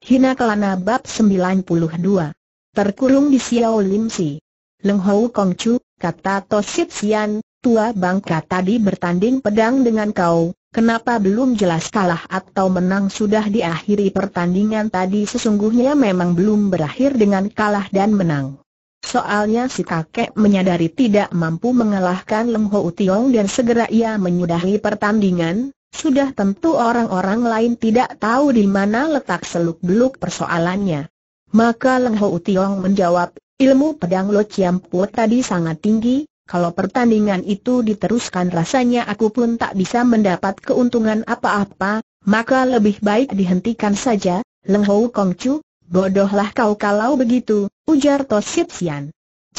Hina Kelana Bab 92 Terkurung di Xiao Lim Si Leng Hou Kong Chu, kata Tosit Sian, tua bangka tadi bertanding pedang dengan kau, kenapa belum jelas kalah atau menang sudah diakhiri pertandingan tadi sesungguhnya memang belum berakhir dengan kalah dan menang. Soalnya si kakek menyadari tidak mampu mengalahkan Leng Hou Tiong dan segera ia menyudahi pertandingan, sudah tentu orang-orang lain tidak tahu di mana letak seluk-beluk persoalannya. Maka Leng Ho Tiong menjawab, ilmu pedang Lo Chiam Pua tadi sangat tinggi, kalau pertandingan itu diteruskan rasanya aku pun tak bisa mendapat keuntungan apa-apa, maka lebih baik dihentikan saja, Leng Ho Kong Chu, bodohlah kau kalau begitu, ujar To Sian.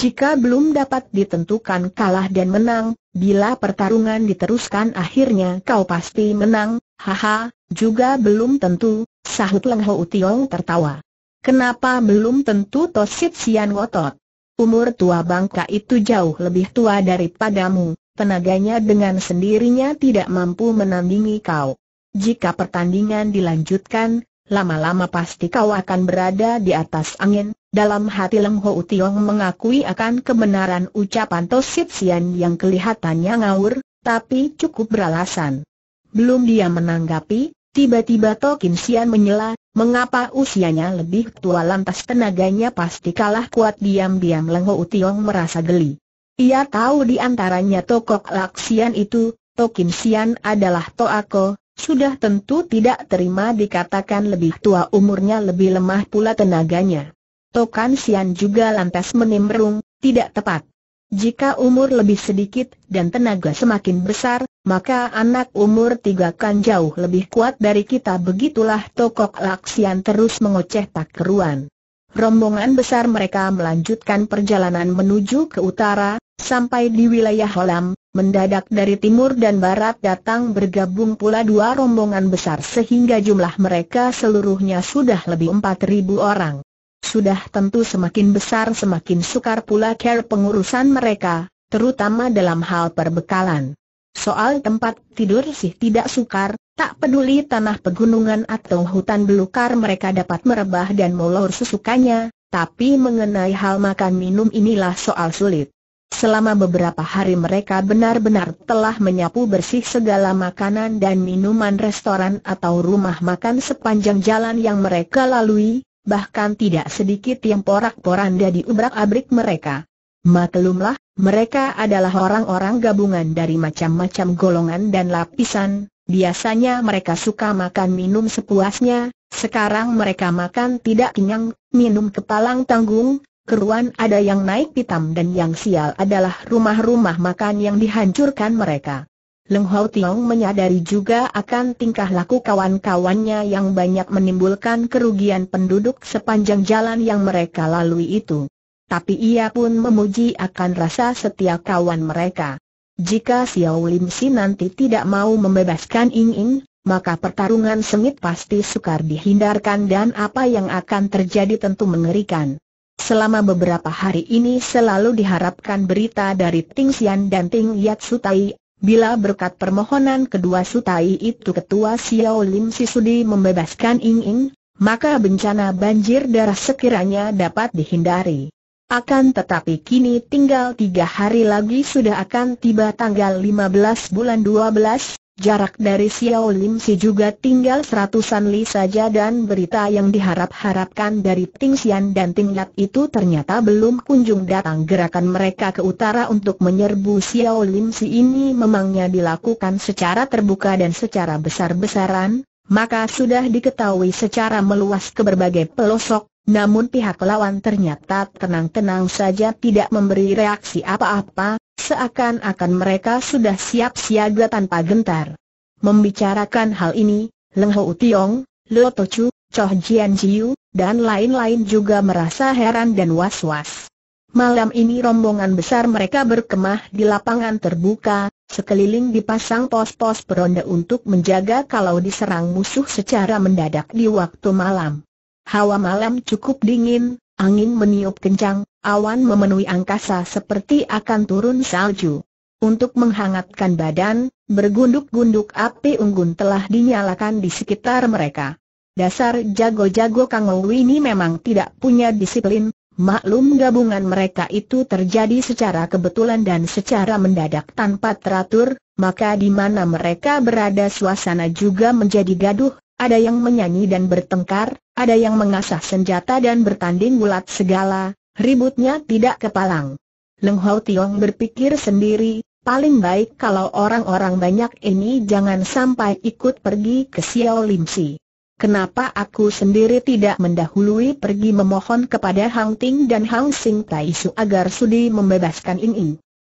Jika belum dapat ditentukan kalah dan menang, bila pertarungan diteruskan akhirnya kau pasti menang, haha, juga belum tentu, sahut Leng Ho Tiong tertawa. Kenapa belum tentu Tosit Sian Wotot? Umur tua bangka itu jauh lebih tua daripadamu, tenaganya dengan sendirinya tidak mampu menandingi kau. Jika pertandingan dilanjutkan, lama-lama pasti kau akan berada di atas angin, dalam hati Leng Ho Tiong mengakui akan kebenaran ucapan Sip Sian yang kelihatannya ngawur, tapi cukup beralasan. Belum dia menanggapi, tiba-tiba Kim Sian menyela, mengapa usianya lebih tua lantas tenaganya pasti kalah kuat diam-diam Leng Ho Tiong merasa geli. Ia tahu di antaranya Lak Laksian itu, Kim Sian adalah Ako, sudah tentu tidak terima dikatakan lebih tua umurnya lebih lemah pula tenaganya. Tokan Sian juga lantas menimbrung, tidak tepat. Jika umur lebih sedikit dan tenaga semakin besar, maka anak umur tiga kan jauh lebih kuat dari kita begitulah Tokok Laksian terus mengoceh tak keruan. Rombongan besar mereka melanjutkan perjalanan menuju ke utara, sampai di wilayah Holam, mendadak dari timur dan barat datang bergabung pula dua rombongan besar sehingga jumlah mereka seluruhnya sudah lebih 4.000 orang sudah tentu semakin besar semakin sukar pula care pengurusan mereka, terutama dalam hal perbekalan. Soal tempat tidur sih tidak sukar, tak peduli tanah pegunungan atau hutan belukar mereka dapat merebah dan molor sesukanya, tapi mengenai hal makan minum inilah soal sulit. Selama beberapa hari mereka benar-benar telah menyapu bersih segala makanan dan minuman restoran atau rumah makan sepanjang jalan yang mereka lalui, bahkan tidak sedikit yang porak-poranda diubrak-abrik mereka. Maklumlah, mereka adalah orang-orang gabungan dari macam-macam golongan dan lapisan, biasanya mereka suka makan minum sepuasnya, sekarang mereka makan tidak kenyang, minum kepalang tanggung, keruan ada yang naik hitam dan yang sial adalah rumah-rumah makan yang dihancurkan mereka. Leng Hau Tiong menyadari juga akan tingkah laku kawan-kawannya yang banyak menimbulkan kerugian penduduk sepanjang jalan yang mereka lalui itu. Tapi ia pun memuji akan rasa setia kawan mereka. Jika Xiao Lim Si nanti tidak mau membebaskan Ying Ying, maka pertarungan sengit pasti sukar dihindarkan dan apa yang akan terjadi tentu mengerikan. Selama beberapa hari ini selalu diharapkan berita dari Ting Xian dan Ting Yat Sutai Bila berkat permohonan kedua sutai itu ketua Xiao Lim Sisudi membebaskan Ying Ying, maka bencana banjir darah sekiranya dapat dihindari. Akan tetapi kini tinggal tiga hari lagi sudah akan tiba tanggal 15 bulan 12, Jarak dari Xiao Lim Si juga tinggal seratusan li saja dan berita yang diharap-harapkan dari Ting Xian dan Ting Yat itu ternyata belum kunjung datang gerakan mereka ke utara untuk menyerbu Xiao Lim Si ini memangnya dilakukan secara terbuka dan secara besar-besaran, maka sudah diketahui secara meluas ke berbagai pelosok, namun pihak lawan ternyata tenang-tenang saja tidak memberi reaksi apa-apa, seakan-akan mereka sudah siap siaga tanpa gentar. Membicarakan hal ini, Leng Ho Tiong, Lo Chu, Choh Jian Jiu, dan lain-lain juga merasa heran dan was-was. Malam ini rombongan besar mereka berkemah di lapangan terbuka, sekeliling dipasang pos-pos peronda untuk menjaga kalau diserang musuh secara mendadak di waktu malam. Hawa malam cukup dingin, Angin meniup kencang, awan memenuhi angkasa seperti akan turun salju. Untuk menghangatkan badan, bergunduk-gunduk api unggun telah dinyalakan di sekitar mereka. Dasar jago-jago Kang ini memang tidak punya disiplin, maklum gabungan mereka itu terjadi secara kebetulan dan secara mendadak tanpa teratur, maka di mana mereka berada suasana juga menjadi gaduh, ada yang menyanyi dan bertengkar, ada yang mengasah senjata dan bertanding bulat segala, ributnya tidak kepalang. Leng Hou Tiong berpikir sendiri, paling baik kalau orang-orang banyak ini jangan sampai ikut pergi ke Xiao Lim Si. Kenapa aku sendiri tidak mendahului pergi memohon kepada Hang Ting dan Hang Sing Tai Su agar sudi membebaskan Ing Ing?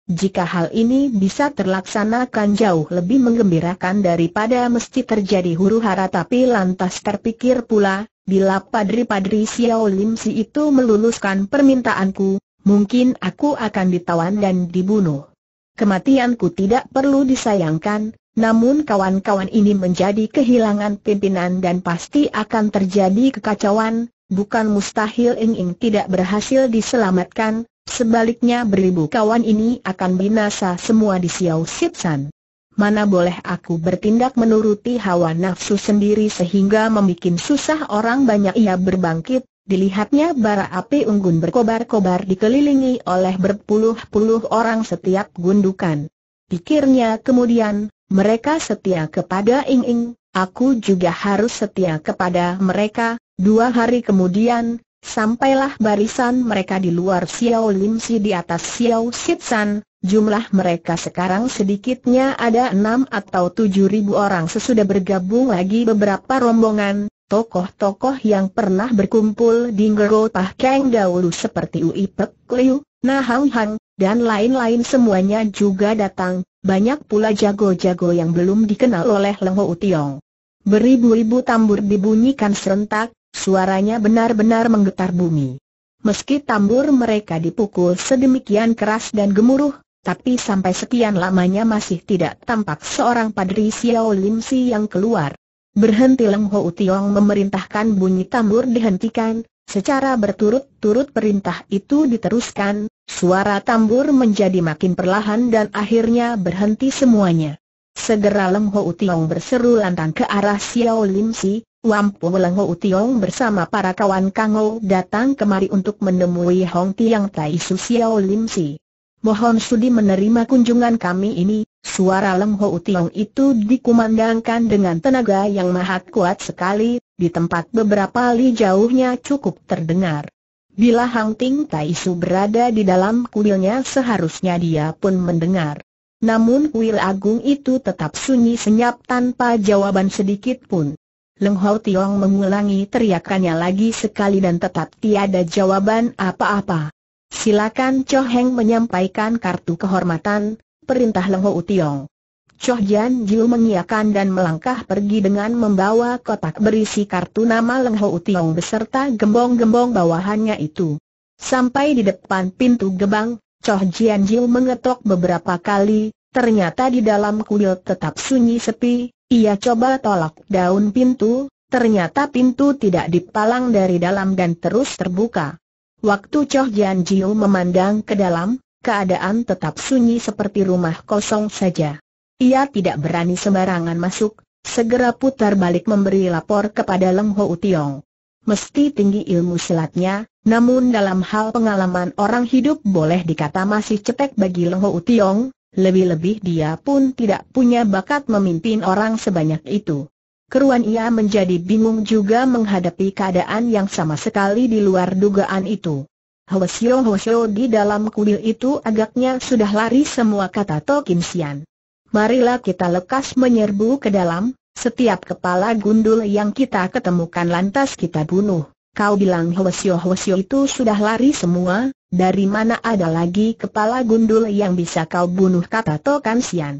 Jika hal ini bisa terlaksanakan jauh lebih menggembirakan daripada mesti terjadi huru hara tapi lantas terpikir pula, bila padri-padri Xiao Lim Si itu meluluskan permintaanku, mungkin aku akan ditawan dan dibunuh. Kematianku tidak perlu disayangkan, namun kawan-kawan ini menjadi kehilangan pimpinan dan pasti akan terjadi kekacauan, bukan mustahil Ing Ing tidak berhasil diselamatkan, Sebaliknya beribu kawan ini akan binasa semua di Xiao Sipsan. Mana boleh aku bertindak menuruti hawa nafsu sendiri sehingga membuat susah orang banyak ia berbangkit, dilihatnya bara api unggun berkobar-kobar dikelilingi oleh berpuluh-puluh orang setiap gundukan. Pikirnya kemudian, mereka setia kepada Ing Ing, aku juga harus setia kepada mereka, dua hari kemudian, Sampailah barisan mereka di luar Xiao Lim Si di atas Xiao Sit San, jumlah mereka sekarang sedikitnya ada enam atau tujuh ribu orang sesudah bergabung lagi beberapa rombongan, tokoh-tokoh yang pernah berkumpul di Ngero Pah Kang dahulu seperti Ui Pek Liu, Nah Hang Hang, dan lain-lain semuanya juga datang, banyak pula jago-jago yang belum dikenal oleh Leng Ho Tiong. Beribu-ribu tambur dibunyikan serentak, Suaranya benar-benar menggetar bumi. Meski tambur mereka dipukul sedemikian keras dan gemuruh, tapi sampai sekian lamanya masih tidak tampak seorang padri Xiao Lim Si yang keluar. Berhenti Leng Ho Tiong memerintahkan bunyi tambur dihentikan, secara berturut-turut perintah itu diteruskan, suara tambur menjadi makin perlahan dan akhirnya berhenti semuanya. Segera Leng Ho Tiong berseru lantang ke arah Xiao Lim Si, Wampu Lengo Utiong bersama para kawan Kangou datang kemari untuk menemui Hong Tiang Tai Su Xiao Lim Si. Mohon sudi menerima kunjungan kami ini, suara Lengho Utiong itu dikumandangkan dengan tenaga yang mahat kuat sekali, di tempat beberapa li jauhnya cukup terdengar. Bila Hang Ting Tai Su berada di dalam kuilnya seharusnya dia pun mendengar. Namun kuil agung itu tetap sunyi senyap tanpa jawaban sedikit pun. Leng Hau Tiong mengulangi teriakannya lagi sekali dan tetap tiada jawaban apa-apa. Silakan Cho Heng menyampaikan kartu kehormatan, perintah Leng Hau Tiong. Cho Jian Jiu mengiakan dan melangkah pergi dengan membawa kotak berisi kartu nama Leng Hau Tiong beserta gembong-gembong bawahannya itu. Sampai di depan pintu gebang, Cho Jian Jiu mengetok beberapa kali, ternyata di dalam kuil tetap sunyi sepi, ia coba tolak daun pintu, ternyata pintu tidak dipalang dari dalam dan terus terbuka. Waktu Choh Jian Jiu memandang ke dalam, keadaan tetap sunyi seperti rumah kosong saja. Ia tidak berani sembarangan masuk, segera putar balik memberi lapor kepada Leng Ho Utiong. Mesti tinggi ilmu silatnya, namun dalam hal pengalaman orang hidup boleh dikata masih cetek bagi Leng Ho Utiong, lebih-lebih dia pun tidak punya bakat memimpin orang sebanyak itu. Keruan ia menjadi bingung juga menghadapi keadaan yang sama sekali di luar dugaan itu. Hwasyo Hwasyo di dalam kuil itu agaknya sudah lari semua kata Tokim Sian. Marilah kita lekas menyerbu ke dalam, setiap kepala gundul yang kita ketemukan lantas kita bunuh. Kau bilang Hwasyo-Hwasyo itu sudah lari semua, dari mana ada lagi kepala gundul yang bisa kau bunuh kata Tokan Sian.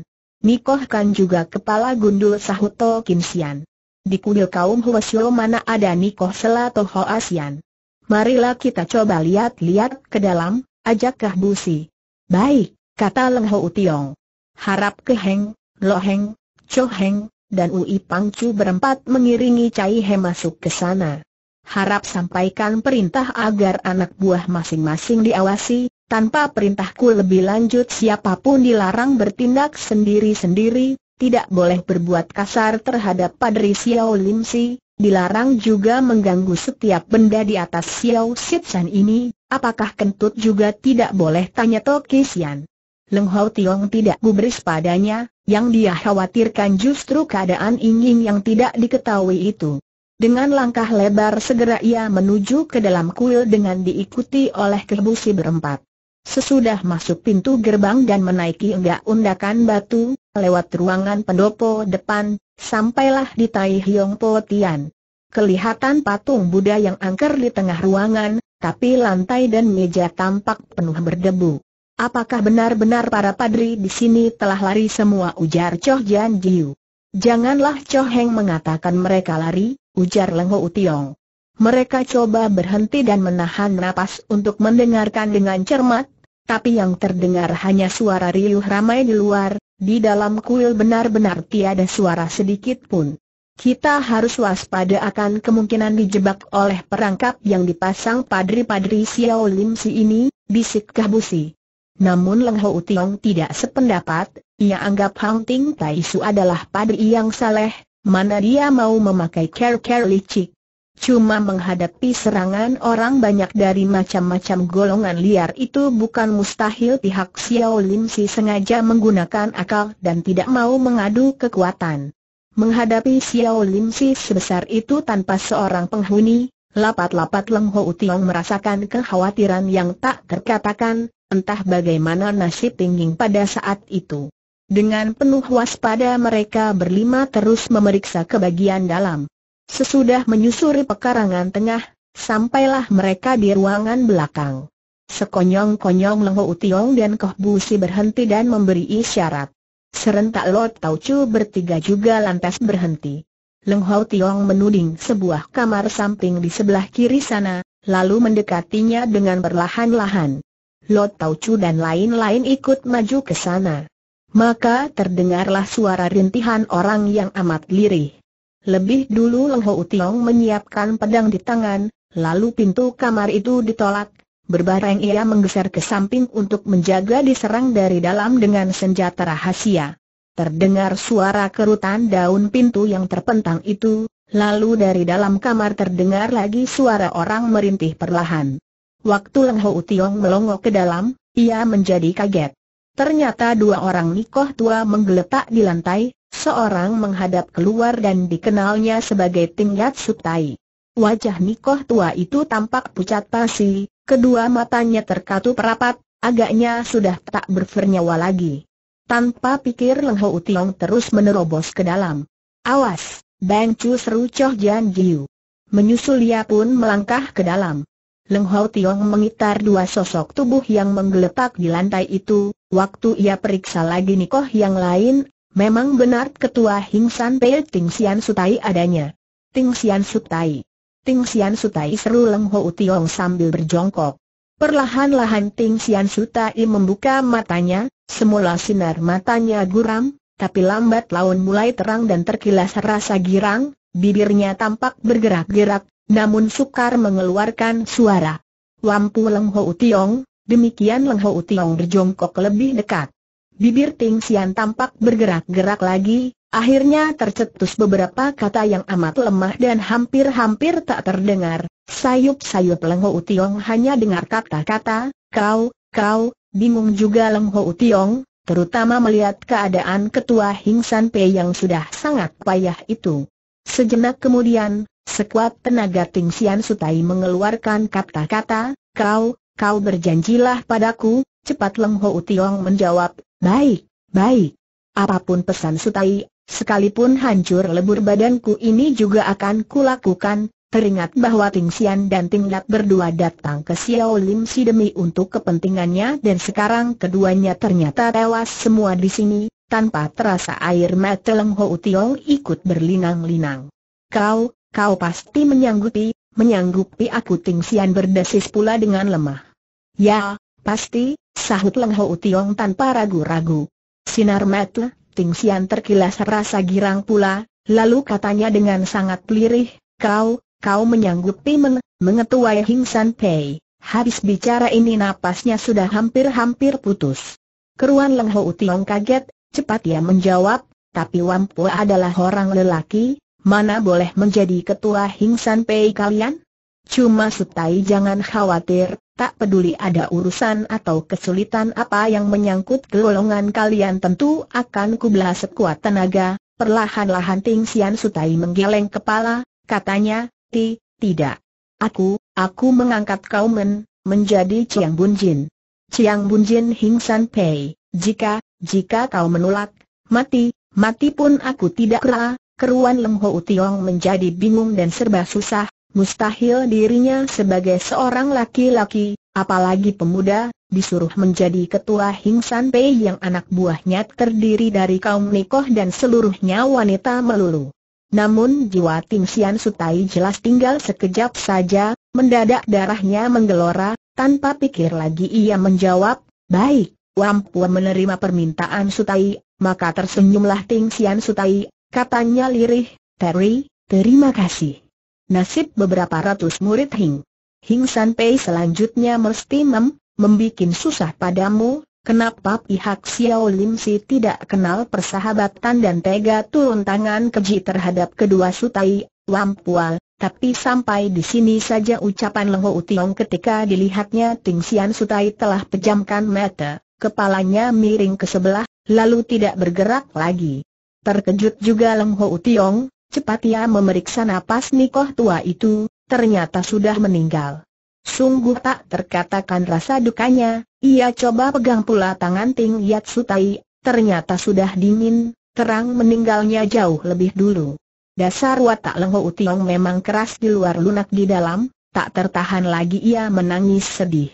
kan juga kepala gundul sahut Tokin Sian. Di kudil kaum Hwasyo mana ada Nikoh Selato Sian. Marilah kita coba lihat-lihat ke dalam, ajakkah busi. Baik, kata Leng Ho Tiong. Harap Heng, cho heng, dan Ui Pangcu berempat mengiringi Cai He masuk ke sana harap sampaikan perintah agar anak buah masing-masing diawasi, tanpa perintahku lebih lanjut siapapun dilarang bertindak sendiri-sendiri, tidak boleh berbuat kasar terhadap Padri Xiao Lim Si, dilarang juga mengganggu setiap benda di atas Xiao Sitsan ini, apakah kentut juga tidak boleh tanya Tokisian. Leng Hao Tiong tidak gubris padanya, yang dia khawatirkan justru keadaan ingin yang tidak diketahui itu. Dengan langkah lebar segera ia menuju ke dalam kuil dengan diikuti oleh kebusi berempat. Sesudah masuk pintu gerbang dan menaiki enggak undakan batu, lewat ruangan pendopo depan, sampailah di Tai Hiong Po Tian. Kelihatan patung Buddha yang angker di tengah ruangan, tapi lantai dan meja tampak penuh berdebu. Apakah benar-benar para padri di sini telah lari semua ujar Choh Jian Jiu? Janganlah Choh Heng mengatakan mereka lari, ujar Lengho Utiong. Mereka coba berhenti dan menahan napas untuk mendengarkan dengan cermat, tapi yang terdengar hanya suara riuh ramai di luar, di dalam kuil benar-benar tiada suara sedikit pun. Kita harus waspada akan kemungkinan dijebak oleh perangkap yang dipasang padri-padri Xiao Lim Si ini, bisik Kahbusi. Namun Leng Ho Tiong tidak sependapat, ia anggap Hang Ting Tai Su adalah padri yang saleh, Mana dia mau memakai care-care licik. Cuma menghadapi serangan orang banyak dari macam-macam golongan liar itu bukan mustahil pihak Xiao Lim Si sengaja menggunakan akal dan tidak mau mengadu kekuatan. Menghadapi Xiao Lim Si sebesar itu tanpa seorang penghuni, lapat-lapat Leng Ho Tiong merasakan kekhawatiran yang tak terkatakan, entah bagaimana nasib Tingging pada saat itu. Dengan penuh waspada mereka berlima terus memeriksa ke bagian dalam. Sesudah menyusuri pekarangan tengah, sampailah mereka di ruangan belakang. Sekonyong-konyong Leng hou Tiong dan Koh Busi berhenti dan memberi isyarat. Serentak Lot Tau Chu bertiga juga lantas berhenti. Leng hou Tiong menuding sebuah kamar samping di sebelah kiri sana, lalu mendekatinya dengan perlahan-lahan. Lot Tau Chu dan lain-lain ikut maju ke sana. Maka terdengarlah suara rintihan orang yang amat lirih. Lebih dulu Leng Ho Utiong menyiapkan pedang di tangan, lalu pintu kamar itu ditolak. Berbareng ia menggeser ke samping untuk menjaga diserang dari dalam dengan senjata rahasia. Terdengar suara kerutan daun pintu yang terpentang itu, lalu dari dalam kamar terdengar lagi suara orang merintih perlahan. Waktu Leng Ho Utiong melongok ke dalam, ia menjadi kaget. Ternyata dua orang nikoh tua menggeletak di lantai, seorang menghadap keluar dan dikenalnya sebagai Tingkat Subtai. Wajah nikoh tua itu tampak pucat pasi, kedua matanya terkatup rapat, agaknya sudah tak bernyawa lagi. Tanpa pikir Leng Ho Tiong terus menerobos ke dalam. Awas, Bang Chu seru Choh Jan Jiu. Menyusul ia pun melangkah ke dalam. Leng Ho Tiong mengitar dua sosok tubuh yang menggeletak di lantai itu, Waktu ia periksa lagi nikoh yang lain, memang benar ketua Hingsan Pei Ting Sian Sutai adanya. Ting Sian Sutai. Ting Sian Sutai seru Leng Ho Tiong sambil berjongkok. Perlahan-lahan Ting Sian Sutai membuka matanya, semula sinar matanya guram, tapi lambat laun mulai terang dan terkilas rasa girang, bibirnya tampak bergerak-gerak, namun sukar mengeluarkan suara. Wampu Leng Ho Tiong, Demikian Leng Ho Tiong berjongkok lebih dekat. Bibir Ting Sian tampak bergerak-gerak lagi, akhirnya tercetus beberapa kata yang amat lemah dan hampir-hampir tak terdengar. Sayup-sayup Leng Ho Tiong hanya dengar kata-kata, kau, kau, bingung juga Leng Ho Tiong, terutama melihat keadaan ketua Hing San Pei yang sudah sangat payah itu. Sejenak kemudian, sekuat tenaga Ting Sian Sutai mengeluarkan kata-kata, kau, kau berjanjilah padaku, cepat Leng Ho Tiong menjawab, baik, baik. Apapun pesan Sutai, sekalipun hancur lebur badanku ini juga akan kulakukan, teringat bahwa Ting Xian dan Ting Lat berdua datang ke Xiao Lim Si demi untuk kepentingannya dan sekarang keduanya ternyata tewas semua di sini, tanpa terasa air mata Leng Ho Tiong ikut berlinang-linang. Kau, kau pasti menyanggupi, menyanggupi aku Ting Xian berdesis pula dengan lemah. Ya, pasti, sahut Leng Ho Tiong tanpa ragu-ragu. Sinar mata, Ting Sian terkilas rasa girang pula, lalu katanya dengan sangat pelirih, kau, kau menyanggupi meng mengetuai Hing San Pei. Habis bicara ini napasnya sudah hampir-hampir putus. Keruan Leng Ho Tiong kaget, cepat ia menjawab, tapi wampu adalah orang lelaki, mana boleh menjadi ketua Hing San Pei kalian? Cuma setai jangan khawatir, tak peduli ada urusan atau kesulitan apa yang menyangkut golongan kalian tentu akan kubelah sekuat tenaga, perlahan-lahan Ting Sian Sutai menggeleng kepala, katanya, Ti, tidak. Aku, aku mengangkat kau men, menjadi Chiang Bun Jin. Chiang Bun Jin Hing San Pei, jika, jika kau menolak, mati, mati pun aku tidak kera. keruan Leng Ho Tiong menjadi bingung dan serba susah, Mustahil dirinya sebagai seorang laki-laki, apalagi pemuda, disuruh menjadi ketua Hing San Pei yang anak buahnya terdiri dari kaum Nikoh dan seluruhnya wanita melulu. Namun jiwa Tim Sian Sutai jelas tinggal sekejap saja, mendadak darahnya menggelora, tanpa pikir lagi ia menjawab, Baik, Wampu menerima permintaan Sutai, maka tersenyumlah Tim Sian Sutai, katanya lirih, Terry, terima kasih nasib beberapa ratus murid Hing. Hing Pei selanjutnya mesti mem, membuat susah padamu, kenapa pihak Xiao Lim Si tidak kenal persahabatan dan tega turun tangan keji terhadap kedua sutai, wampual, tapi sampai di sini saja ucapan Lengho Utiong ketika dilihatnya Ting Xian Sutai telah pejamkan mata, kepalanya miring ke sebelah, lalu tidak bergerak lagi. Terkejut juga Leng Ho Utiong, Cepat ia memeriksa napas Nikoh tua itu, ternyata sudah meninggal. Sungguh tak terkatakan rasa dukanya, ia coba pegang pula tangan Ting Yat sutai, ternyata sudah dingin, terang meninggalnya jauh lebih dulu. Dasar watak Lengho Utiong memang keras di luar lunak di dalam, tak tertahan lagi ia menangis sedih.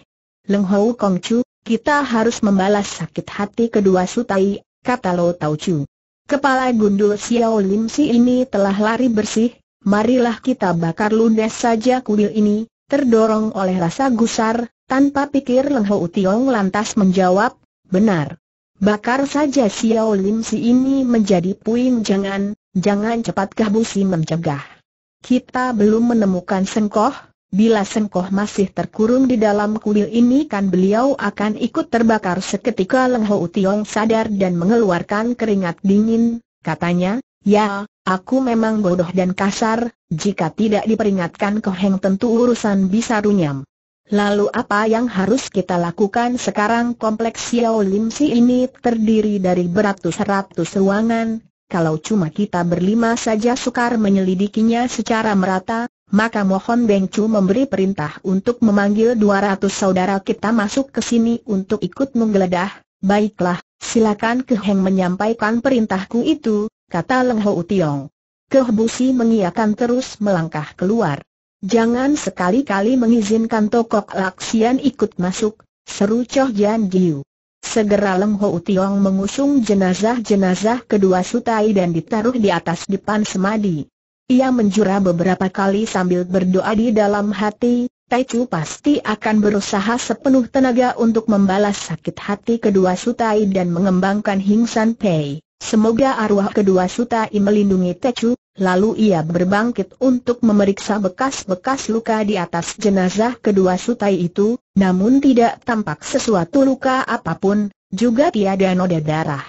Lengho Kongcu, kita harus membalas sakit hati kedua Sutai, kata Lo chu. Kepala gundul Xiao Lim Si ini telah lari bersih, marilah kita bakar lunas saja kuil ini, terdorong oleh rasa gusar, tanpa pikir Leng Ho Tiong lantas menjawab, benar. Bakar saja Xiao Lim Si ini menjadi puing jangan, jangan cepat Kahbusi mencegah. Kita belum menemukan sengkoh, Bila Sengkoh masih terkurung di dalam kuil ini kan beliau akan ikut terbakar seketika Leng Ho Tiong sadar dan mengeluarkan keringat dingin, katanya, ya, aku memang bodoh dan kasar, jika tidak diperingatkan Koheng tentu urusan bisa runyam. Lalu apa yang harus kita lakukan sekarang kompleks Xiao Lim Si ini terdiri dari beratus-ratus ruangan, kalau cuma kita berlima saja sukar menyelidikinya secara merata, maka mohon bengcu memberi perintah untuk memanggil 200 saudara kita masuk ke sini untuk ikut menggeledah. Baiklah, silakan Ke Heng menyampaikan perintahku itu, kata Leng Ho utiong. Ke Busi mengiakan terus melangkah keluar. Jangan sekali-kali mengizinkan tokok Laksian ikut masuk, seru Choh Jian Jiu. Segera Leng Ho utiong mengusung jenazah-jenazah kedua sutai dan ditaruh di atas depan semadi. Ia menjura beberapa kali sambil berdoa di dalam hati, Chu pasti akan berusaha sepenuh tenaga untuk membalas sakit hati kedua Sutai dan mengembangkan Hing San Pei. Semoga arwah kedua Sutai melindungi Chu. lalu ia berbangkit untuk memeriksa bekas-bekas luka di atas jenazah kedua Sutai itu, namun tidak tampak sesuatu luka apapun, juga tiada noda darah.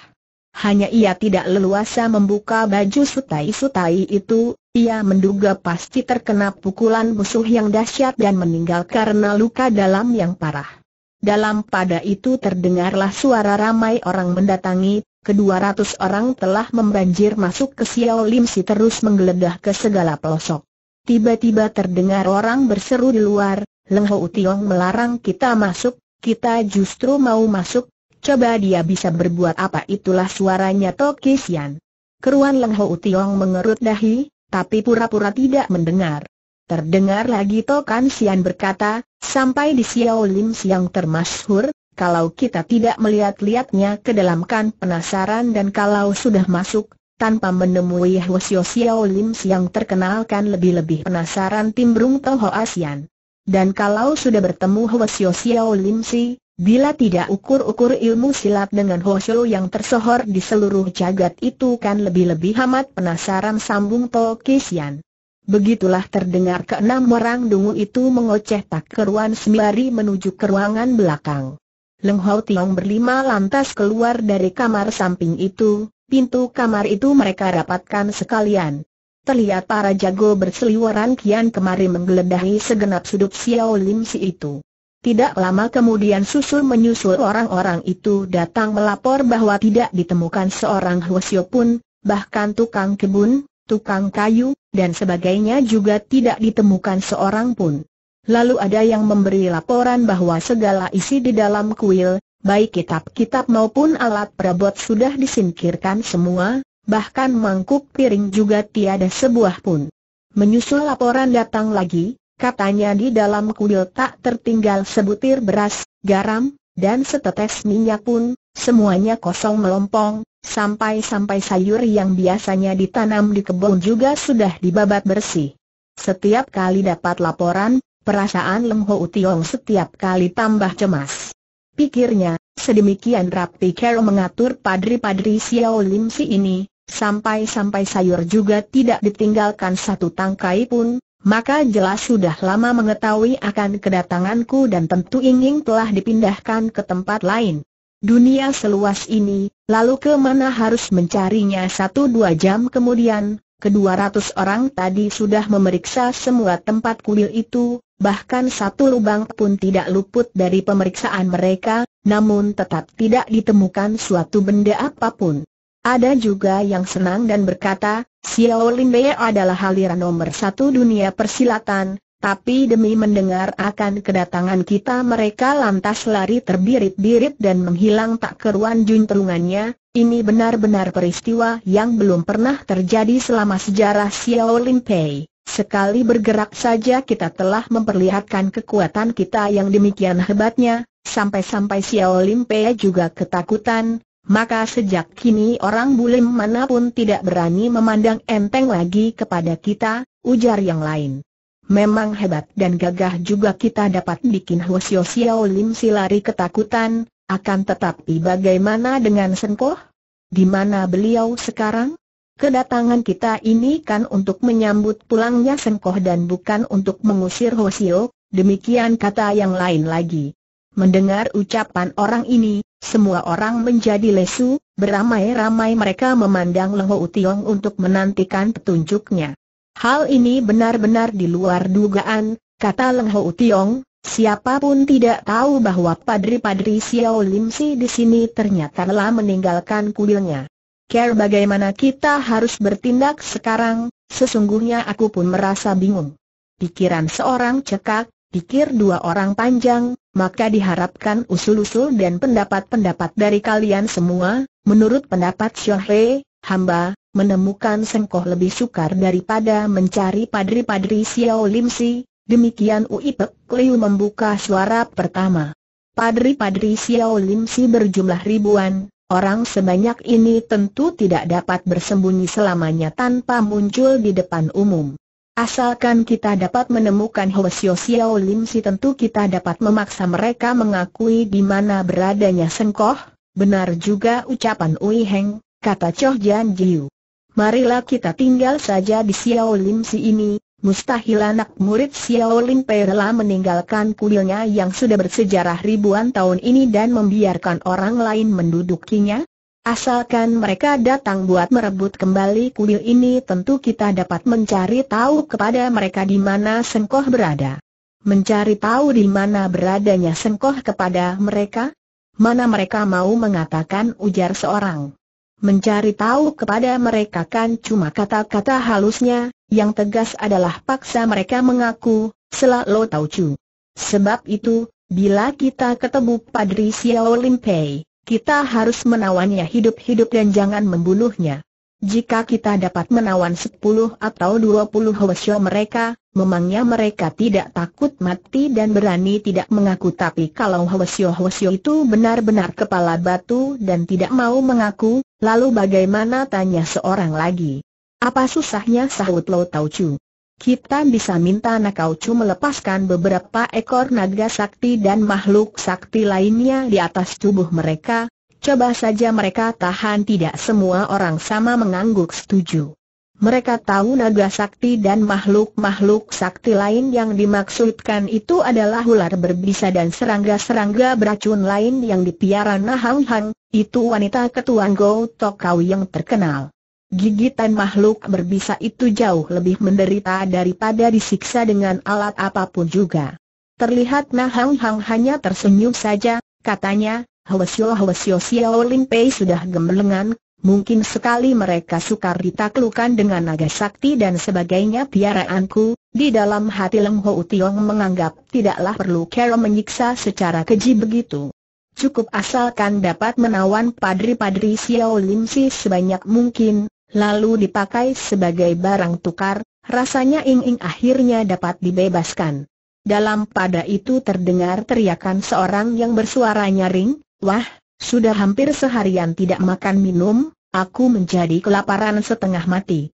Hanya ia tidak leluasa membuka baju Sutai-Sutai itu, ia menduga pasti terkena pukulan musuh yang dahsyat dan meninggal karena luka dalam yang parah. Dalam pada itu terdengarlah suara ramai orang mendatangi, kedua ratus orang telah membanjir masuk ke Xiao Lim Si terus menggeledah ke segala pelosok. Tiba-tiba terdengar orang berseru di luar, Leng Ho Tiong melarang kita masuk, kita justru mau masuk, coba dia bisa berbuat apa itulah suaranya Tokisian. Keruan Leng Ho Tiong mengerut dahi, tapi pura-pura tidak mendengar. Terdengar lagi Tokan Sian berkata, sampai di Xiao Lim Siang termasyhur, kalau kita tidak melihat-lihatnya ke dalam kan penasaran dan kalau sudah masuk, tanpa menemui Hwasyo Xiao Lim Siang terkenalkan lebih-lebih penasaran timbrung Toho Asian. Dan kalau sudah bertemu Hwasyo Xiao Lim Si, Bila tidak ukur-ukur ilmu silat dengan Hoshu yang tersohor di seluruh jagat itu kan lebih-lebih amat penasaran sambung To Kisian. Begitulah terdengar keenam orang dungu itu mengoceh tak keruan sembari menuju ke ruangan belakang. Leng Hau Tiong berlima lantas keluar dari kamar samping itu, pintu kamar itu mereka rapatkan sekalian. Terlihat para jago berseliweran kian kemari menggeledahi segenap sudut Xiao Lim Si itu. Tidak lama kemudian susul menyusul orang-orang itu datang melapor bahwa tidak ditemukan seorang Hwasyo pun, bahkan tukang kebun, tukang kayu, dan sebagainya juga tidak ditemukan seorang pun. Lalu ada yang memberi laporan bahwa segala isi di dalam kuil, baik kitab-kitab maupun alat perabot sudah disingkirkan semua, bahkan mangkuk piring juga tiada sebuah pun. Menyusul laporan datang lagi, Katanya di dalam kuil tak tertinggal sebutir beras, garam, dan setetes minyak pun, semuanya kosong melompong, sampai-sampai sayur yang biasanya ditanam di kebun juga sudah dibabat bersih. Setiap kali dapat laporan, perasaan Lem Ho Tiong setiap kali tambah cemas. Pikirnya, sedemikian rapi Carol mengatur padri-padri Xiao Lim Si ini, sampai-sampai sayur juga tidak ditinggalkan satu tangkai pun, maka jelas sudah lama mengetahui akan kedatanganku dan tentu ingin telah dipindahkan ke tempat lain. Dunia seluas ini, lalu ke mana harus mencarinya satu dua jam kemudian, kedua ratus orang tadi sudah memeriksa semua tempat kuil itu, bahkan satu lubang pun tidak luput dari pemeriksaan mereka, namun tetap tidak ditemukan suatu benda apapun. Ada juga yang senang dan berkata, Xiao Lin Bei adalah aliran nomor satu dunia persilatan, tapi demi mendengar akan kedatangan kita mereka lantas lari terbirit-birit dan menghilang tak keruan jun telungannya. ini benar-benar peristiwa yang belum pernah terjadi selama sejarah Xiao Lin Bei. Sekali bergerak saja kita telah memperlihatkan kekuatan kita yang demikian hebatnya, sampai-sampai Xiao Lin Bei juga ketakutan, maka sejak kini orang bulim manapun tidak berani memandang enteng lagi kepada kita, ujar yang lain. Memang hebat dan gagah juga kita dapat bikin Hwasyo Xiao Lim si lari ketakutan, akan tetapi bagaimana dengan Senkoh? Di mana beliau sekarang? Kedatangan kita ini kan untuk menyambut pulangnya Senkoh dan bukan untuk mengusir Hwasyo, demikian kata yang lain lagi. Mendengar ucapan orang ini, semua orang menjadi lesu, beramai-ramai mereka memandang Leng Ho Tiong untuk menantikan petunjuknya. Hal ini benar-benar di luar dugaan, kata Leng Ho Tiong, siapapun tidak tahu bahwa padri-padri Xiao Lim Si di sini ternyata telah meninggalkan kuilnya. Care bagaimana kita harus bertindak sekarang, sesungguhnya aku pun merasa bingung. Pikiran seorang cekak, pikir dua orang panjang, maka diharapkan usul-usul dan pendapat-pendapat dari kalian semua, menurut pendapat Syohe, hamba, menemukan sengkoh lebih sukar daripada mencari padri-padri Xiao Lim Si, demikian Ui Pek Liu membuka suara pertama. Padri-padri Xiao Lim Si berjumlah ribuan, orang sebanyak ini tentu tidak dapat bersembunyi selamanya tanpa muncul di depan umum. Asalkan kita dapat menemukan Hoesio Xiao Lim si tentu kita dapat memaksa mereka mengakui di mana beradanya Sengkoh, benar juga ucapan Ui Heng, kata Choh Jian Jiu. Marilah kita tinggal saja di Xiao Lim si ini, mustahil anak murid Xiao Lim rela meninggalkan kuilnya yang sudah bersejarah ribuan tahun ini dan membiarkan orang lain mendudukinya, Asalkan mereka datang buat merebut kembali kuil ini tentu kita dapat mencari tahu kepada mereka di mana Sengkoh berada. Mencari tahu di mana beradanya Sengkoh kepada mereka? Mana mereka mau mengatakan ujar seorang. Mencari tahu kepada mereka kan cuma kata-kata halusnya, yang tegas adalah paksa mereka mengaku, selalu tahu cu. Sebab itu, bila kita ketemu Padri Xiao Limpei, kita harus menawannya hidup-hidup dan jangan membunuhnya. Jika kita dapat menawan sepuluh atau dua puluh hwasyo mereka, memangnya mereka tidak takut mati dan berani tidak mengaku tapi kalau hwasyo-hwasyo itu benar-benar kepala batu dan tidak mau mengaku, lalu bagaimana tanya seorang lagi? Apa susahnya sahut Lo Tau cu? kita bisa minta Nakauchu melepaskan beberapa ekor naga sakti dan makhluk sakti lainnya di atas tubuh mereka, coba saja mereka tahan tidak semua orang sama mengangguk setuju. Mereka tahu naga sakti dan makhluk-makhluk sakti lain yang dimaksudkan itu adalah ular berbisa dan serangga-serangga beracun lain yang dipiara Nahang Hang, itu wanita ketua Go Tokau yang terkenal. Gigitan makhluk berbisa itu jauh lebih menderita daripada disiksa dengan alat apapun juga. Terlihat Nah Hang Hang hanya tersenyum saja, katanya, Hwasyo Hwasyo Xiao Lin Pei sudah gemelengan, mungkin sekali mereka sukar ditaklukan dengan naga sakti dan sebagainya piaraanku, di dalam hati Leng Ho Tiong menganggap tidaklah perlu Kero menyiksa secara keji begitu. Cukup asalkan dapat menawan padri-padri Xiao Lin Si sebanyak mungkin, lalu dipakai sebagai barang tukar, rasanya Ing Ing akhirnya dapat dibebaskan. Dalam pada itu terdengar teriakan seorang yang bersuara nyaring, Wah, sudah hampir seharian tidak makan minum, aku menjadi kelaparan setengah mati.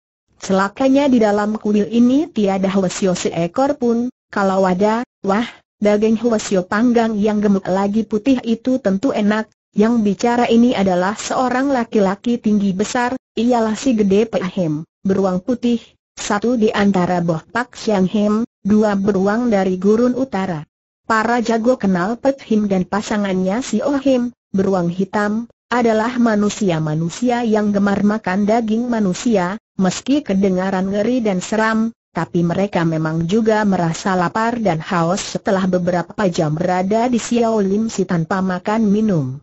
Celakanya di dalam kuil ini tiada hwasyo seekor pun, kalau ada, wah, daging hwasyo panggang yang gemuk lagi putih itu tentu enak, yang bicara ini adalah seorang laki-laki tinggi besar, ialah si Gede Hem, beruang putih, satu di antara Boh Pak Siang Hem, dua beruang dari gurun utara. Para jago kenal Pet Him dan pasangannya si Oh beruang hitam, adalah manusia-manusia yang gemar makan daging manusia, meski kedengaran ngeri dan seram, tapi mereka memang juga merasa lapar dan haus setelah beberapa jam berada di Xiao Si tanpa makan minum.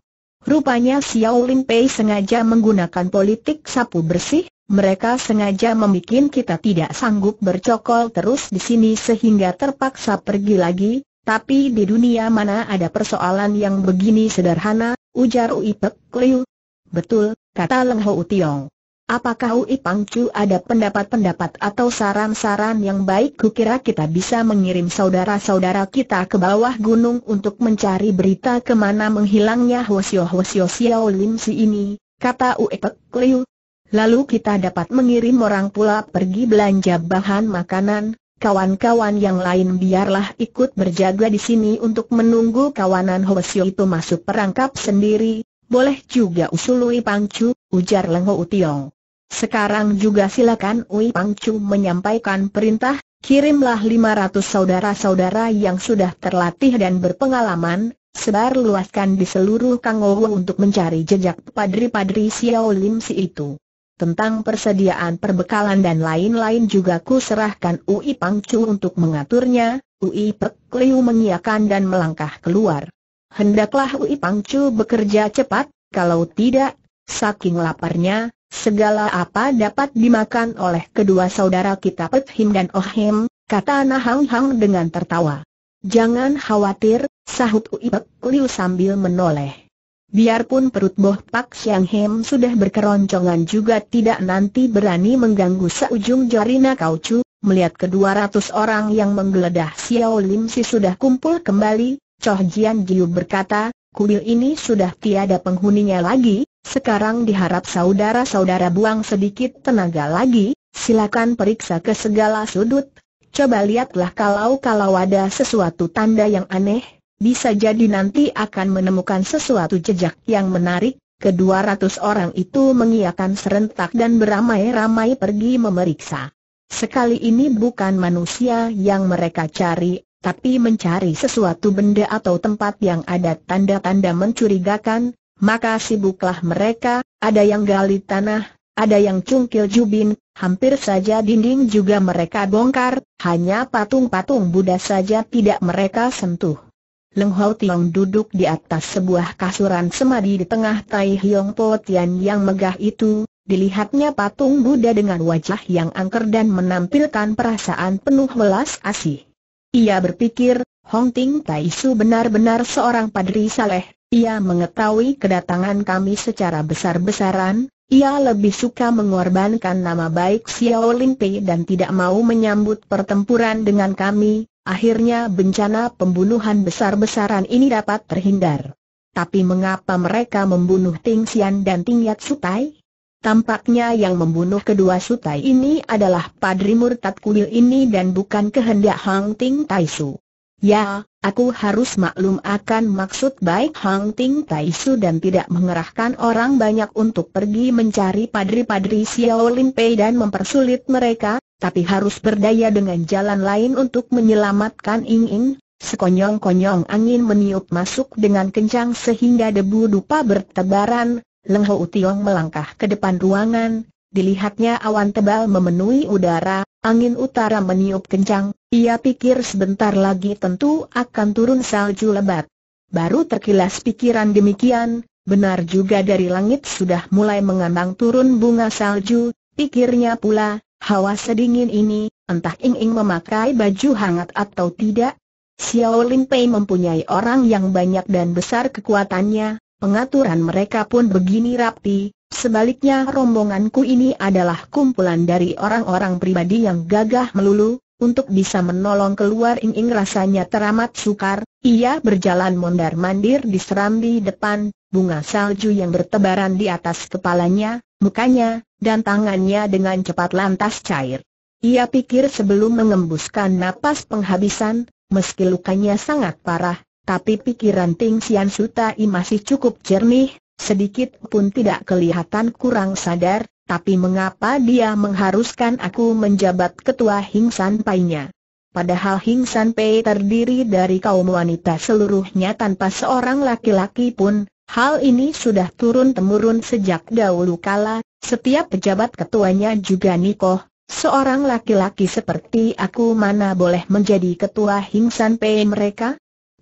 Rupanya Xiao Lin Pei sengaja menggunakan politik sapu bersih, mereka sengaja membuat kita tidak sanggup bercokol terus di sini sehingga terpaksa pergi lagi, tapi di dunia mana ada persoalan yang begini sederhana, ujar Ui Pek Liu. Betul, kata Leng Ho Tiong. Apakah Ui Chu ada pendapat-pendapat atau saran-saran yang baik kukira kita bisa mengirim saudara-saudara kita ke bawah gunung untuk mencari berita kemana menghilangnya Hwasyo Hwasyo Xiao Lim Si ini, kata Ui Pek Liu. Lalu kita dapat mengirim orang pula pergi belanja bahan makanan, kawan-kawan yang lain biarlah ikut berjaga di sini untuk menunggu kawanan Hwasyo itu masuk perangkap sendiri, boleh juga usul Ui Pangcu, ujar Lengho Utiong. Sekarang juga silakan Ui Pangcu menyampaikan perintah, kirimlah 500 saudara-saudara yang sudah terlatih dan berpengalaman, sebar luaskan di seluruh Kangowo untuk mencari jejak padri-padri Xiao Lim Si itu. Tentang persediaan perbekalan dan lain-lain juga ku serahkan Ui Pangcu untuk mengaturnya, Ui Pek Liu mengiakan dan melangkah keluar. Hendaklah Ui Pangcu bekerja cepat, kalau tidak, Saking laparnya, segala apa dapat dimakan oleh kedua saudara kita Pet Him dan Oh Him, kata Na Hang Hang dengan tertawa. Jangan khawatir, sahut Uipek, Liu sambil menoleh. Biarpun perut Boh Pak Siang Hem sudah berkeroncongan juga tidak nanti berani mengganggu seujung jari Nakau Chu, melihat kedua ratus orang yang menggeledah Xiao Lim Si sudah kumpul kembali, Choh Jian Jiu berkata, kuil ini sudah tiada penghuninya lagi, sekarang diharap saudara-saudara buang sedikit tenaga lagi, silakan periksa ke segala sudut. Coba lihatlah kalau-kalau ada sesuatu tanda yang aneh, bisa jadi nanti akan menemukan sesuatu jejak yang menarik. Kedua ratus orang itu mengiakan serentak dan beramai-ramai pergi memeriksa. Sekali ini bukan manusia yang mereka cari, tapi mencari sesuatu benda atau tempat yang ada tanda-tanda mencurigakan, maka sibuklah mereka, ada yang gali tanah, ada yang cungkil jubin, hampir saja dinding juga mereka bongkar, hanya patung-patung Buddha saja tidak mereka sentuh. Leng Hau Tiong duduk di atas sebuah kasuran semadi di tengah Tai Hiong Po Tian yang megah itu, dilihatnya patung Buddha dengan wajah yang angker dan menampilkan perasaan penuh welas asih. Ia berpikir, Hong Ting Tai Su benar-benar seorang padri saleh, ia mengetahui kedatangan kami secara besar-besaran, ia lebih suka mengorbankan nama baik Xiao Lingpei dan tidak mau menyambut pertempuran dengan kami, akhirnya bencana pembunuhan besar-besaran ini dapat terhindar. Tapi mengapa mereka membunuh Ting Xian dan Ting Yat Sutai? Tampaknya yang membunuh kedua Sutai ini adalah Padri Murtad Kuil ini dan bukan kehendak Hang Ting Taisu. Ya, aku harus maklum akan maksud baik Hang Ting Tai Su dan tidak mengerahkan orang banyak untuk pergi mencari padri-padri Xiao Lin Pei dan mempersulit mereka, tapi harus berdaya dengan jalan lain untuk menyelamatkan Ing Ing. Sekonyong-konyong angin meniup masuk dengan kencang sehingga debu dupa bertebaran, Leng Ho Tiong melangkah ke depan ruangan, dilihatnya awan tebal memenuhi udara, Angin utara meniup kencang, ia pikir sebentar lagi tentu akan turun salju lebat. Baru terkilas pikiran demikian, benar juga dari langit sudah mulai mengambang turun bunga salju, pikirnya pula, hawa sedingin ini, entah Ing-Ing memakai baju hangat atau tidak. Xiao Lin Pei mempunyai orang yang banyak dan besar kekuatannya, pengaturan mereka pun begini rapi, Sebaliknya rombonganku ini adalah kumpulan dari orang-orang pribadi yang gagah melulu, untuk bisa menolong keluar Ing-Ing rasanya teramat sukar, ia berjalan mondar-mandir di serambi depan, bunga salju yang bertebaran di atas kepalanya, mukanya, dan tangannya dengan cepat lantas cair. Ia pikir sebelum mengembuskan napas penghabisan, meski lukanya sangat parah, tapi pikiran Ting Sian Sutai masih cukup jernih, Sedikit pun tidak kelihatan kurang sadar, tapi mengapa dia mengharuskan aku menjabat ketua Hing San Pai-nya? Padahal Hing San Pai terdiri dari kaum wanita seluruhnya tanpa seorang laki-laki pun, hal ini sudah turun-temurun sejak dahulu kala, setiap pejabat ketuanya juga nikoh, seorang laki-laki seperti aku mana boleh menjadi ketua Hing San Pai mereka?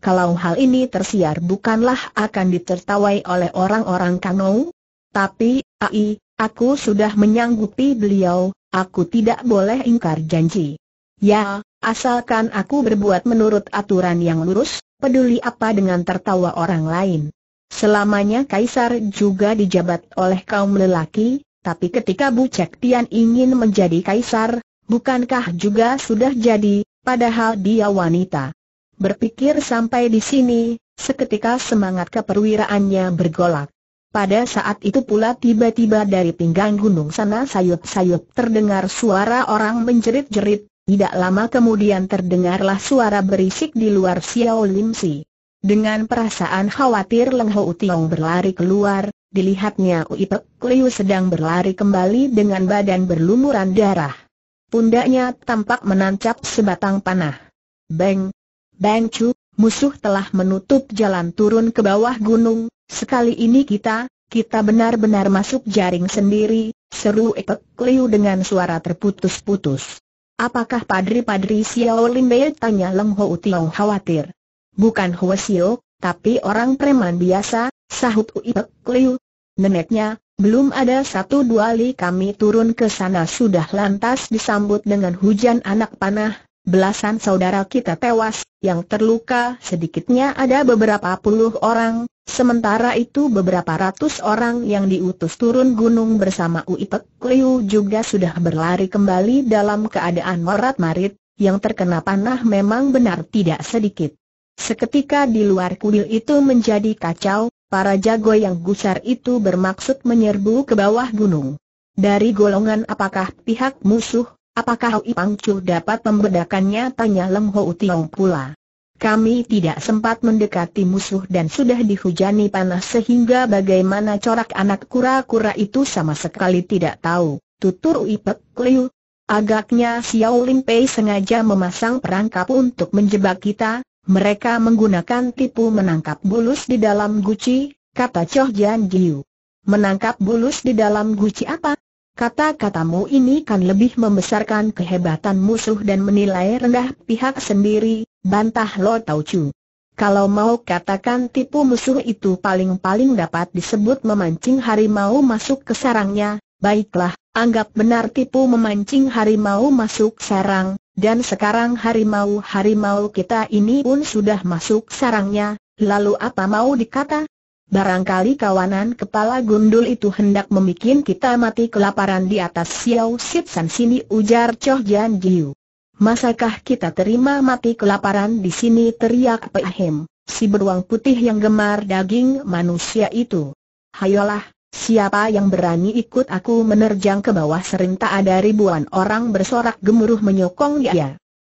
Kalau hal ini tersiar bukanlah akan ditertawai oleh orang-orang Kanou? Tapi, Ai, aku sudah menyanggupi beliau, aku tidak boleh ingkar janji. Ya, asalkan aku berbuat menurut aturan yang lurus, peduli apa dengan tertawa orang lain. Selamanya Kaisar juga dijabat oleh kaum lelaki, tapi ketika Bu Cek Tian ingin menjadi Kaisar, bukankah juga sudah jadi, padahal dia wanita. Berpikir sampai di sini, seketika semangat keperwiraannya bergolak. Pada saat itu pula tiba-tiba dari pinggang gunung sana sayup-sayup terdengar suara orang menjerit-jerit, tidak lama kemudian terdengarlah suara berisik di luar Xiao Lim Si. Dengan perasaan khawatir Leng Ho Tiong berlari keluar, dilihatnya Ui Pek Liu sedang berlari kembali dengan badan berlumuran darah. Pundaknya tampak menancap sebatang panah. Beng, Bancu, musuh telah menutup jalan turun ke bawah gunung, sekali ini kita, kita benar-benar masuk jaring sendiri, seru Ekek Liu dengan suara terputus-putus. Apakah padri-padri Xiao Lin Bei tanya Leng Ho Tiong khawatir? Bukan Ho Xiao, tapi orang preman biasa, sahut Ekek Liu. Neneknya, belum ada satu dua li kami turun ke sana sudah lantas disambut dengan hujan anak panah, Belasan saudara kita tewas, yang terluka sedikitnya ada beberapa puluh orang, sementara itu beberapa ratus orang yang diutus turun gunung bersama Uipek Liu juga sudah berlari kembali dalam keadaan morat-marit, yang terkena panah memang benar tidak sedikit. Seketika di luar kuil itu menjadi kacau, para jago yang gusar itu bermaksud menyerbu ke bawah gunung. Dari golongan apakah pihak musuh, Apakah Ipang Chu dapat membedakannya? Tanya Lem Ho Tiong pula. Kami tidak sempat mendekati musuh dan sudah dihujani panas sehingga bagaimana corak anak kura-kura itu sama sekali tidak tahu, tutur Ipek Liu. Agaknya Xiao Lim Pei sengaja memasang perangkap untuk menjebak kita, mereka menggunakan tipu menangkap bulus di dalam guci, kata Choh Jian Jiu. Menangkap bulus di dalam guci apa? Kata-katamu ini kan lebih membesarkan kehebatan musuh dan menilai rendah pihak sendiri, bantah Lo Tau Chu. Kalau mau katakan tipu musuh itu paling-paling dapat disebut memancing harimau masuk ke sarangnya, baiklah, anggap benar tipu memancing harimau masuk sarang, dan sekarang harimau-harimau kita ini pun sudah masuk sarangnya, lalu apa mau dikata, Barangkali kawanan kepala gundul itu hendak membuat kita mati kelaparan di atas Xiao Sit San sini ujar Choh Jian Jiu. Masakah kita terima mati kelaparan di sini teriak Hem, si beruang putih yang gemar daging manusia itu. Hayolah, siapa yang berani ikut aku menerjang ke bawah serentak ada ribuan orang bersorak gemuruh menyokong dia.